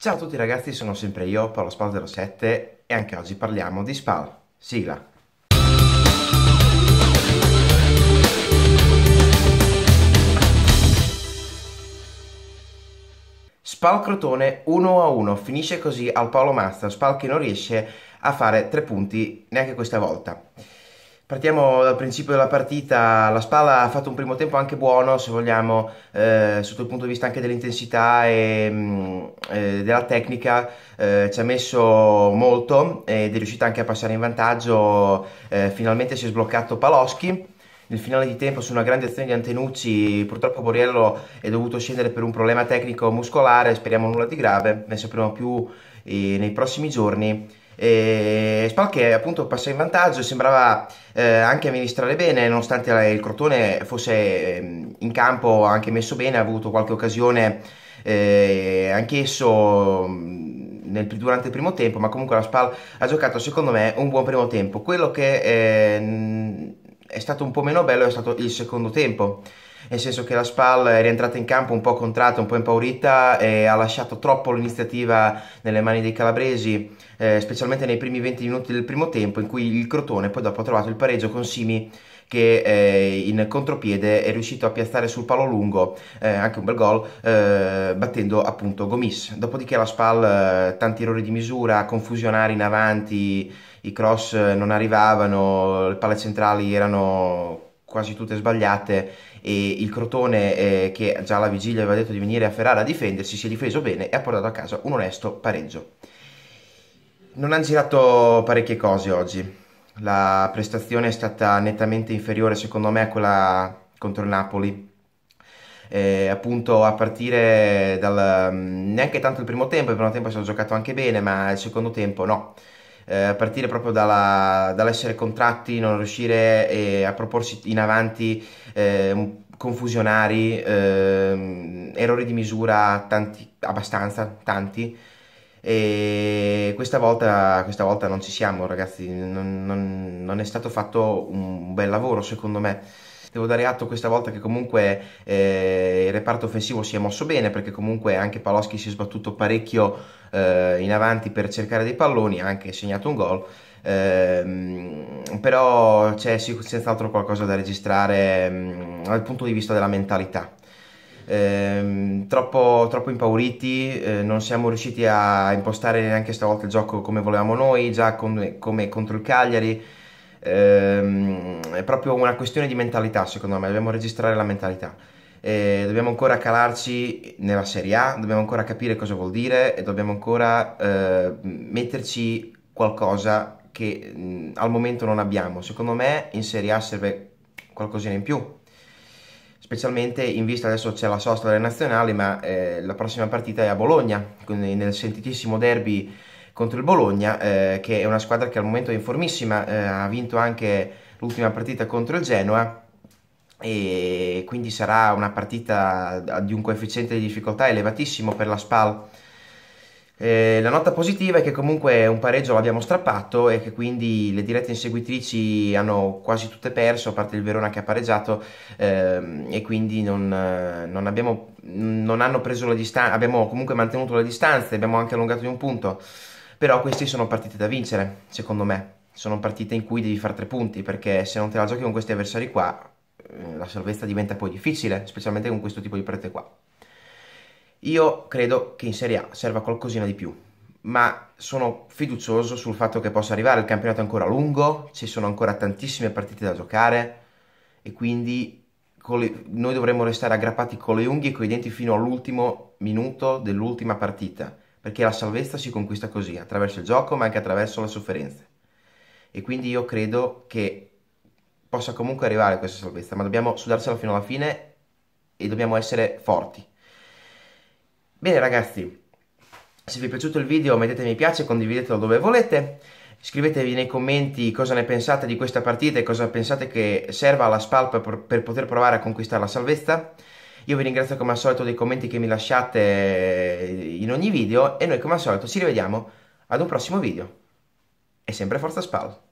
Ciao a tutti ragazzi, sono sempre io, Paolo Spal 07 e anche oggi parliamo di Spal. Sigla! Spal Crotone 1 a 1, finisce così al Paolo Master, Spal che non riesce a fare tre punti neanche questa volta. Partiamo dal principio della partita, la Spalla ha fatto un primo tempo anche buono se vogliamo, eh, sotto il punto di vista anche dell'intensità e mh, mm, eh, della tecnica, eh, ci ha messo molto ed è riuscita anche a passare in vantaggio, eh, finalmente si è sbloccato Paloschi, nel finale di tempo su una grande azione di Antenucci, purtroppo Boriello è dovuto scendere per un problema tecnico muscolare, speriamo nulla di grave, ne sapremo più eh, nei prossimi giorni e Spal che appunto passa in vantaggio, sembrava eh, anche amministrare bene, nonostante il Crotone fosse ehm, in campo anche messo bene, ha avuto qualche occasione eh, anch'esso mm, nel, durante il primo tempo, ma comunque la Spal ha giocato secondo me un buon primo tempo. Quello che eh, è stato un po' meno bello è stato il secondo tempo nel senso che la SPAL è rientrata in campo un po' contratta, un po' impaurita e ha lasciato troppo l'iniziativa nelle mani dei calabresi, eh, specialmente nei primi 20 minuti del primo tempo in cui il Crotone poi dopo ha trovato il pareggio con Simi che eh, in contropiede è riuscito a piazzare sul palo lungo eh, anche un bel gol eh, battendo appunto Gomis dopodiché la SPAL eh, tanti errori di misura confusionari in avanti i cross eh, non arrivavano le palle centrali erano quasi tutte sbagliate e il Crotone eh, che già alla vigilia aveva detto di venire a Ferrara a difendersi si è difeso bene e ha portato a casa un onesto pareggio. Non hanno girato parecchie cose oggi, la prestazione è stata nettamente inferiore secondo me a quella contro il Napoli. Eh, appunto a partire dal mm, neanche tanto il primo tempo, il primo tempo si è giocato anche bene, ma il secondo tempo no eh, partire proprio dalla, dall'essere contratti, non riuscire eh, a proporsi in avanti eh, confusionari, ehm, errori di misura tanti, abbastanza, tanti. E questa volta, questa volta non ci siamo ragazzi, non, non, non è stato fatto un bel lavoro secondo me devo dare atto questa volta che comunque eh, il reparto offensivo si è mosso bene perché comunque anche Paloschi si è sbattuto parecchio eh, in avanti per cercare dei palloni, ha anche segnato un gol. Eh, però c'è senz'altro qualcosa da registrare mh, mm, dal punto di vista della mentalità. Eh, troppo, troppo, impauriti, eh, non siamo riusciti a impostare neanche stavolta il gioco come volevamo noi, già con, come contro il Cagliari ehm, è proprio una questione di mentalità secondo me, dobbiamo registrare la mentalità. Eh, dobbiamo ancora calarci nella Serie A, dobbiamo ancora capire cosa vuol dire e dobbiamo ancora eh, metterci qualcosa che mh, mhmm, al momento non abbiamo. Secondo me in Serie A serve qualcosina in più, specialmente in vista adesso c'è la sosta delle nazionali, ma eh, la prossima partita è a Bologna, quindi nel sentitissimo derby contro il Bologna, eh, che è una squadra che al momento è informissima, eh, ha vinto anche l'ultima partita contro il Genoa e quindi sarà una partita di un coefficiente di difficoltà elevatissimo per la SPAL. Eh, la nota positiva è che comunque un pareggio l'abbiamo strappato e che quindi le dirette inseguitrici hanno quasi tutte perso, a parte il Verona che ha pareggiato ehm, e quindi non, eh, non, abbiamo, non hanno preso la distanza, abbiamo comunque mantenuto la distanza, abbiamo anche allungato di un punto. Però queste sono partite da vincere, secondo me. Sono partite in cui devi fare tre punti, perché se non te la giochi con questi avversari qua, eh, la salvezza diventa poi difficile, specialmente con questo tipo di partite qua. Io credo che in Serie A serva qualcosina di più, ma sono fiducioso sul fatto che possa arrivare, il campionato è ancora lungo, ci sono ancora tantissime partite da giocare e quindi le... noi dovremmo restare aggrappati con le unghie e con i denti fino all'ultimo minuto dell'ultima partita perché la salvezza si conquista così, attraverso il gioco ma anche attraverso la sofferenza. E quindi io credo che possa comunque arrivare questa salvezza, ma dobbiamo sudarsela fino alla fine e dobbiamo essere forti. Bene ragazzi, se vi è piaciuto il video mettete mi piace, condividetelo dove volete, scrivetevi nei commenti cosa ne pensate di questa partita e cosa pensate che serva alla SPAL per, per poter provare a conquistare la salvezza. Io vi ringrazio come al solito dei commenti che mi lasciate in ogni video e noi come al solito ci rivediamo ad un prossimo video. E sempre Forza Spal!